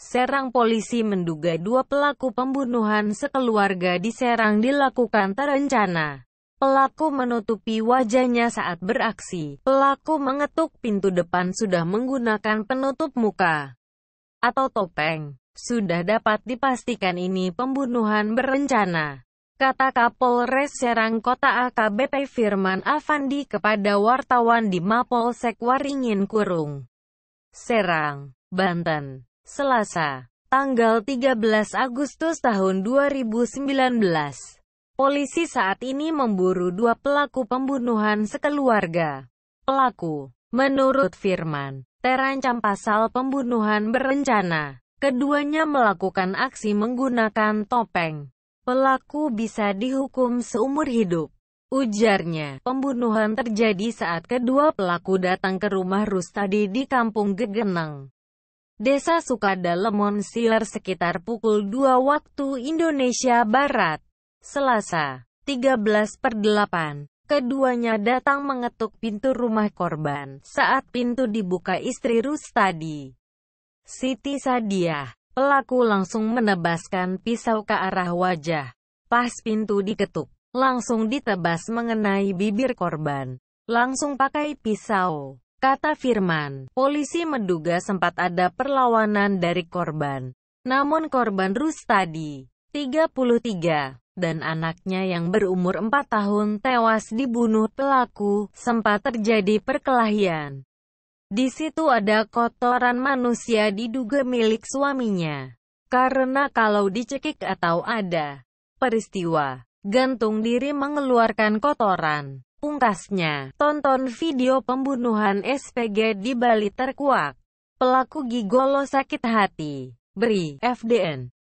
Serang polisi menduga dua pelaku pembunuhan sekeluarga di Serang dilakukan terencana. Pelaku menutupi wajahnya saat beraksi. Pelaku mengetuk pintu depan sudah menggunakan penutup muka atau topeng. Sudah dapat dipastikan ini pembunuhan berencana. Kata Kapolres Serang Kota AKBP Firman Afandi kepada wartawan di Mapolsek Waringin Kurung. Serang, Banten. Selasa, tanggal 13 Agustus tahun 2019. Polisi saat ini memburu dua pelaku pembunuhan sekeluarga. Pelaku, menurut Firman, terancam pasal pembunuhan berencana. Keduanya melakukan aksi menggunakan topeng. Pelaku bisa dihukum seumur hidup. Ujarnya, pembunuhan terjadi saat kedua pelaku datang ke rumah Rustadi di Kampung Gegenang. Desa Sukadalemon Siler sekitar pukul 2 waktu Indonesia Barat. Selasa, 13 per 8. Keduanya datang mengetuk pintu rumah korban. Saat pintu dibuka istri Rustadi, Siti Sadiah, pelaku langsung menebaskan pisau ke arah wajah. Pas pintu diketuk, langsung ditebas mengenai bibir korban. Langsung pakai pisau. Kata Firman, polisi menduga sempat ada perlawanan dari korban. Namun korban Rustadi, 33, dan anaknya yang berumur 4 tahun tewas dibunuh pelaku, sempat terjadi perkelahian. Di situ ada kotoran manusia diduga milik suaminya. Karena kalau dicekik atau ada peristiwa, gantung diri mengeluarkan kotoran. Pungkasnya, tonton video pembunuhan SPG di Bali terkuak. Pelaku gigolo sakit hati. Beri, FDN.